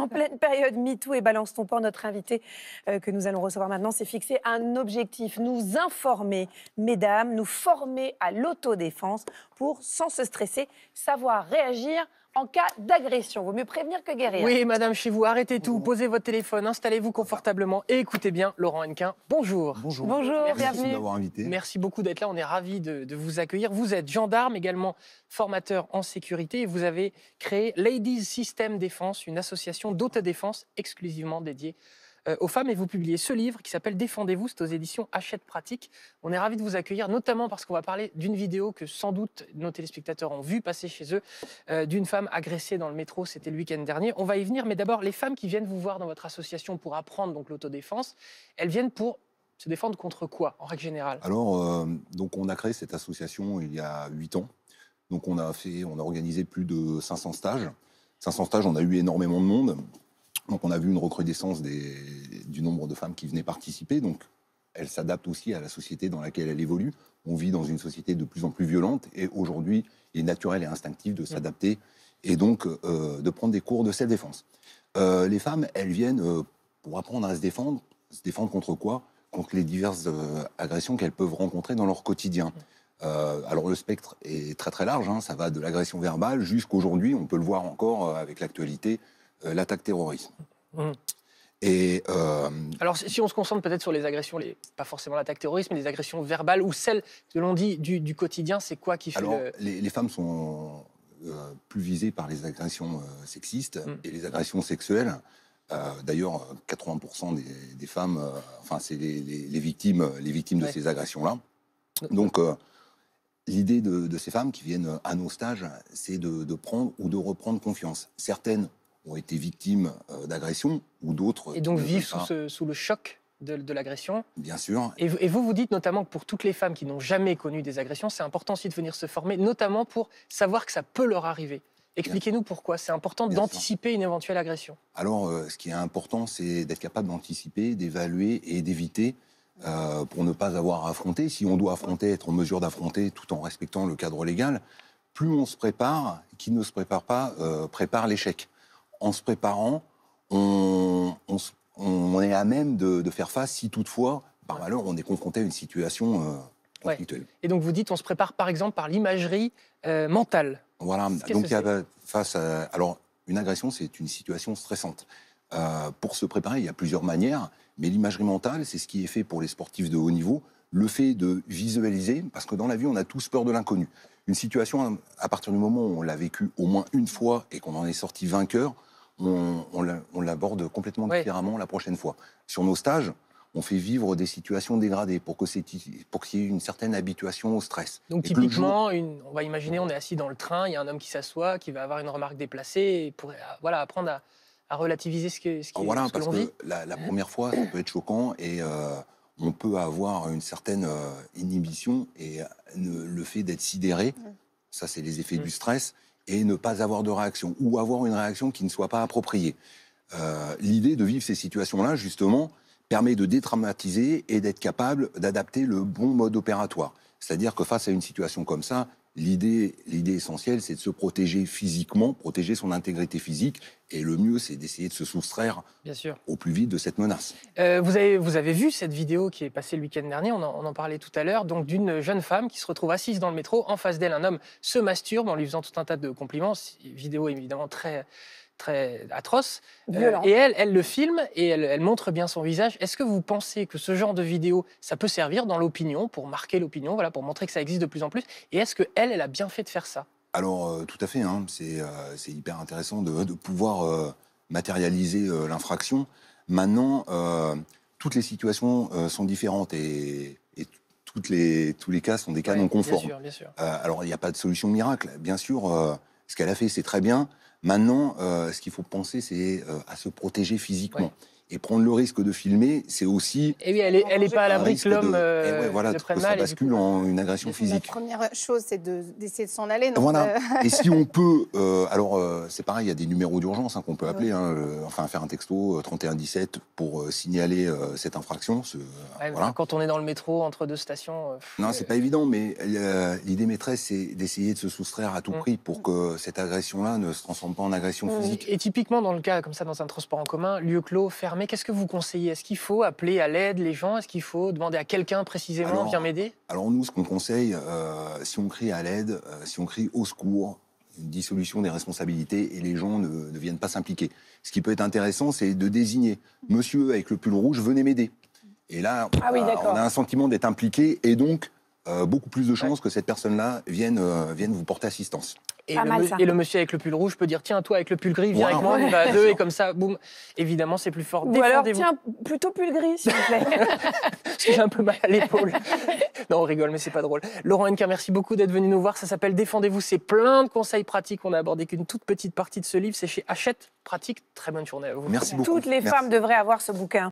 en pleine période MeToo et Balance ton port, notre invité euh, que nous allons recevoir maintenant s'est fixé un objectif nous informer, mesdames, nous former à l'autodéfense pour, sans se stresser, savoir réagir en cas d'agression. Vaut mieux prévenir que guérir. Oui, madame chez vous, arrêtez tout, posez votre téléphone, installez-vous confortablement et écoutez bien Laurent Henquin. Bonjour. Bonjour. Bonjour, Merci invité. Merci beaucoup d'être là, on est ravis de, vous accueillir. Vous êtes gendarme, également formateur en sécurité et vous avez créé Ladies System Défense, une association d'autodéfense exclusivement dédiée euh, aux femmes et vous publiez ce livre qui s'appelle Défendez-vous, c'est aux éditions Hachette Pratique. On est ravis de vous accueillir, notamment parce qu'on va parler d'une vidéo que sans doute nos téléspectateurs ont vu passer chez eux, euh, d'une femme agressée dans le métro, c'était le week-end dernier. On va y venir, mais d'abord, les femmes qui viennent vous voir dans votre association pour apprendre donc l'autodéfense, elles viennent pour se défendre contre quoi, en règle générale Alors, euh, donc on a créé cette association il y a 8 ans. Donc on a, fait, on a organisé plus de 500 stages. 500 stages, on a eu énormément de monde. Donc on a vu une recrudescence du nombre de femmes qui venaient participer. Donc elles s'adaptent aussi à la société dans laquelle elle évolue. On vit dans une société de plus en plus violente et aujourd'hui, il est naturel et instinctif de s'adapter et donc euh, de prendre des cours de self-défense. Euh, les femmes, elles viennent euh, pour apprendre à se défendre. Se défendre contre quoi Contre les diverses agressions qu'elles peuvent rencontrer dans leur quotidien. alors le spectre est très très large, hein. ça va de l'agression verbale jusqu'aujourd'hui, on peut le voir encore avec l'actualité, euh, l'attaque terroriste. Mmh. Et euh, Alors, si on se concentre peut-être sur les agressions, les, pas forcément l'attaque terroriste, mais les agressions verbales ou celles que l'on dit du, quotidien, c'est quoi qui fait Alors, les, femmes sont euh, plus visées par les agressions sexistes mmh. et les agressions sexuelles. D'ailleurs, 80% des, femmes, enfin, c'est les, victimes, les victimes de ces agressions-là. Mmh. Donc, l'idée de, ces femmes qui viennent à nos stages, c'est de, de prendre ou de reprendre confiance. Certaines ont été victimes euh, d'agressions ou d'autres. Et donc vivent sous, le choc de, l'agression. Bien sûr. Et, vous, vous dites notamment que pour toutes les femmes qui n'ont jamais connu des agressions, c'est important aussi de venir se former, notamment pour savoir que ça peut leur arriver. Expliquez-nous pourquoi c'est important d'anticiper une éventuelle agression. Alors, euh, ce qui est important, c'est d'être capable d'anticiper, d'évaluer et d'éviter euh, pour ne pas avoir à affronter. Si on doit affronter, être en mesure d'affronter tout en respectant le cadre légal, plus on se prépare, qui ne se prépare pas, prépare l'échec en se préparant, on, est à même de, faire face si toutefois, par malheur, on est confronté à une situation euh, Et donc vous dites, on se prépare par exemple par l'imagerie euh, mentale. Voilà, donc y a face à... Alors, une agression, c'est une situation stressante. Euh, pour se préparer, il y a plusieurs manières, mais l'imagerie mentale, c'est ce qui est fait pour les sportifs de haut niveau, le fait de visualiser, parce que dans la vie, on a tous peur de l'inconnu. Une situation, à partir du moment où on l'a vécue au moins une fois et qu'on en est sorti vainqueur, on, l'aborde complètement différemment la prochaine fois. Sur nos stages, on fait vivre des situations dégradées pour qu'il y ait une certaine habituation au stress. Donc typiquement, on va imaginer, on est assis dans le train, il y a un homme qui s'assoit, qui va avoir une remarque déplacée, pour euh, voilà apprendre à, relativiser ce ce, ah, qui, voilà, parce que La, première fois, ça peut être choquant et euh, on peut avoir une certaine euh, inhibition et le fait d'être sidéré, ça c'est les effets mm. du stress et ne pas avoir de réaction, ou avoir une réaction qui ne soit pas appropriée. Euh, l'idée de vivre ces situations-là, justement, permet de détraumatiser et d'être capable d'adapter le bon mode opératoire. C'est-à-dire que face à une situation comme ça, L'idée, l'idée essentielle, c'est de se protéger physiquement, protéger son intégrité physique. Et le mieux, c'est d'essayer de se soustraire au plus vite de cette menace. Euh, vous, avez, vous avez vu cette vidéo qui est passée le week-end dernier, on en, parlait tout à l'heure, donc d'une jeune femme qui se retrouve assise dans le métro. En face d'elle, un homme se masturbe en lui faisant tout un tas de compliments. Vidéo évidemment très, très atroce. Euh, et elle, elle le filme et elle, montre bien son visage. Est-ce que vous pensez que ce genre de vidéo, ça peut servir dans l'opinion, pour marquer l'opinion, voilà, pour montrer que ça existe de plus en plus Et est-ce que elle, elle a bien fait de faire ça Alors, euh, tout à fait. Hein. Euh, c'est hyper intéressant de, pouvoir matérialiser l'infraction. Maintenant, toutes les situations sont différentes et, et toutes les, tous les cas sont des cas non conformes. bien sûr. alors, il n'y a pas de solution miracle. Bien sûr, ce qu'elle a fait, c'est très bien. Maintenant, euh, ce qu'il faut penser, c'est euh, à se protéger physiquement. Et prendre le risque de filmer, c'est aussi. Et oui, elle n'est est pas à l'abri que l'homme. Euh, eh voilà, ça bascule en une agression physique. La première chose, c'est d'essayer de s'en aller. voilà. Euh, et si on peut. Euh, alors, c'est pareil, il y a des numéros d'urgence hein, qu'on peut appeler, hein, enfin, faire un texto 3117 pour signaler cette infraction. Ce, Quand on est dans le métro, entre deux stations. non, c'est pas évident, mais l'idée maîtresse, c'est d'essayer de se soustraire à tout mm. prix pour que cette agression-là ne se transforme pas en agression physique. Et typiquement, dans le cas, comme ça, dans un transport en commun, lieu clos, fermé, mais qu'est-ce que vous conseillez Est-ce qu'il faut appeler à l'aide les gens Est-ce qu'il faut demander à quelqu'un précisément de Viens m'aider Alors nous, ce qu'on conseille, euh, si on crie à l'aide, euh, si on crie au secours, dissolution des responsabilités et les gens ne, viennent pas s'impliquer. Ce qui peut être intéressant, c'est de désigner Monsieur avec le pull rouge, venez m'aider. Et là, ah on, a, un sentiment d'être impliqué et donc euh, beaucoup plus de chances que cette personne-là vienne vous porter assistance. Et, le, monsieur avec le pull rouge peut dire tiens, toi avec le pull gris, viens avec moi, on va à deux, et comme ça, boum. Évidemment, c'est plus fort. Ou alors, tiens, plutôt pull gris, s'il vous plaît. Parce j'ai un peu mal à l'épaule. non, on rigole, mais c'est pas drôle. Laurent Henker, merci beaucoup d'être venu nous voir. Ça s'appelle Défendez-vous. C'est plein de conseils pratiques. On a abordé qu'une toute petite partie de ce livre. C'est chez Hachette Pratique. Très bonne journée à vous. Merci beaucoup. Toutes les femmes devraient avoir ce bouquin.